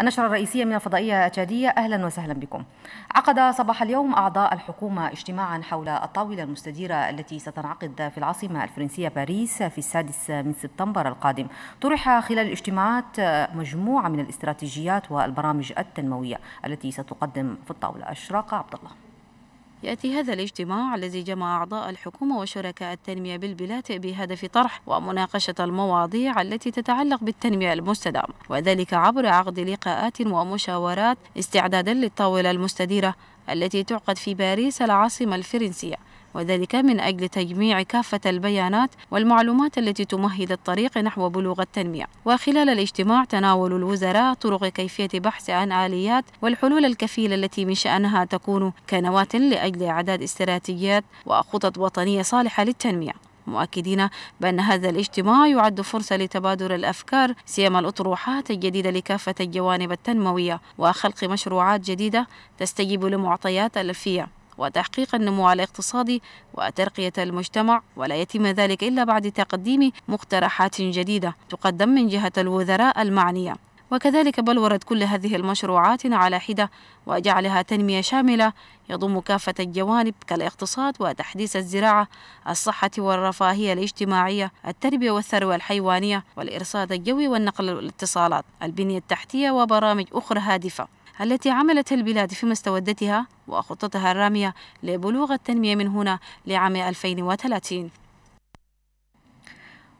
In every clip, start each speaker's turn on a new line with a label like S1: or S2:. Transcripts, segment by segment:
S1: النشرة الرئيسية من الفضائية التشادية أهلا وسهلا بكم عقد صباح اليوم أعضاء الحكومة اجتماعا حول الطاولة المستديرة التي ستنعقد في العاصمة الفرنسية باريس في السادس من سبتمبر القادم طرح خلال الاجتماعات مجموعة من الاستراتيجيات والبرامج التنموية التي ستقدم في الطاولة أشراق عبد الله
S2: يأتي هذا الاجتماع الذي جمع أعضاء الحكومة وشركاء التنمية بالبلاد بهدف طرح ومناقشة المواضيع التي تتعلق بالتنمية المستدامة وذلك عبر عقد لقاءات ومشاورات استعدادا للطاولة المستديرة التي تعقد في باريس العاصمة الفرنسية وذلك من أجل تجميع كافة البيانات والمعلومات التي تمهد الطريق نحو بلوغ التنمية وخلال الاجتماع تناول الوزراء طرق كيفية بحث عن آليات والحلول الكفيلة التي من شأنها تكون كنواة لأجل إعداد استراتيجيات وخطط وطنية صالحة للتنمية مؤكدين بأن هذا الاجتماع يعد فرصة لتبادل الأفكار سيما الأطروحات الجديدة لكافة الجوانب التنموية وخلق مشروعات جديدة تستجيب لمعطيات ألفية وتحقيق النمو الاقتصادي وترقية المجتمع ولا يتم ذلك إلا بعد تقديم مقترحات جديدة تقدم من جهة الوزراء المعنية وكذلك بلورت كل هذه المشروعات على حدة وجعلها تنمية شاملة يضم كافة الجوانب كالاقتصاد وتحديث الزراعة الصحة والرفاهية الاجتماعية التربية والثروة الحيوانية والإرصاد الجوي والنقل والاتصالات البنية التحتية وبرامج أخرى هادفة التي عملت البلاد في مستودتها وخطتها الرامية لبلوغ التنمية من هنا لعام 2030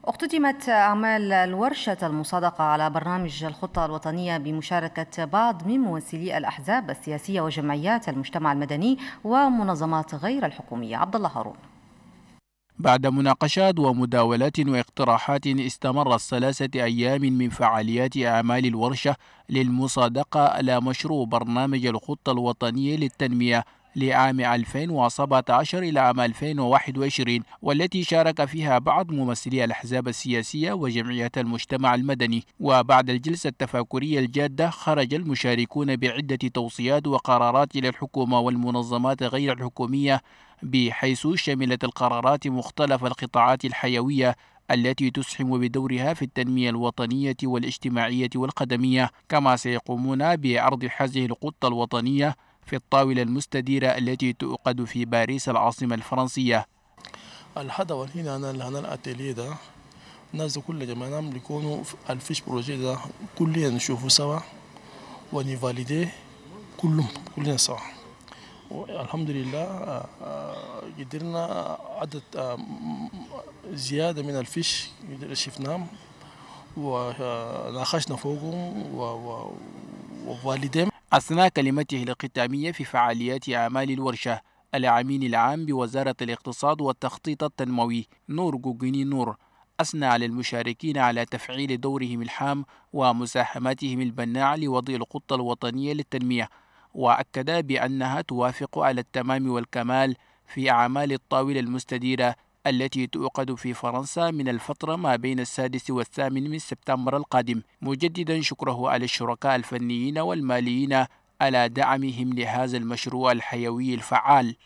S1: اقتتمت أعمال الورشة المصادقة على برنامج الخطة الوطنية بمشاركة بعض من ممثلي الأحزاب السياسية وجمعيات المجتمع المدني ومنظمات غير الحكومية عبد الله هارون
S3: بعد مناقشات ومداولات واقتراحات استمر الثلاثة أيام من فعاليات أعمال الورشة للمصادقة على مشروع برنامج الخطة الوطنية للتنمية لعام 2017 إلى عام 2021 والتي شارك فيها بعض ممثلي الأحزاب السياسية وجمعيات المجتمع المدني وبعد الجلسة التفاكرية الجادة خرج المشاركون بعدة توصيات وقرارات للحكومة والمنظمات غير الحكومية بحيث شملت القرارات مختلف القطاعات الحيوية التي تسهم بدورها في التنمية الوطنية والاجتماعية والقدمية كما سيقومون بعرض هذه القطة الوطنية في الطاولة المستديرة التي تؤقد في باريس العاصمة الفرنسية
S4: الهدف هنا أنا الأتيليه ده الناس كل جماعة نملكونه الفيش بروجي ده كلنا نشوفه سوا ونفاليديه كلهم كلنا سوا الحمد لله آه، قدرنا عدد آه، زياده من الفيش شفناهم وناقشنا فوقهم
S3: ووالدهم أثناء كلمته الختامية في فعاليات أعمال الورشة العميل العام بوزارة الاقتصاد والتخطيط التنموي نور جوجيني نور أثنى على المشاركين على تفعيل دورهم الحام ومساهماتهم البناعة لوضع الخطة الوطنية للتنمية وأكد بأنها توافق على التمام والكمال في أعمال الطاولة المستديرة التي تعقد في فرنسا من الفترة ما بين السادس والثامن من سبتمبر القادم مجددا شكره على الشركاء الفنيين والماليين على دعمهم لهذا المشروع الحيوي الفعال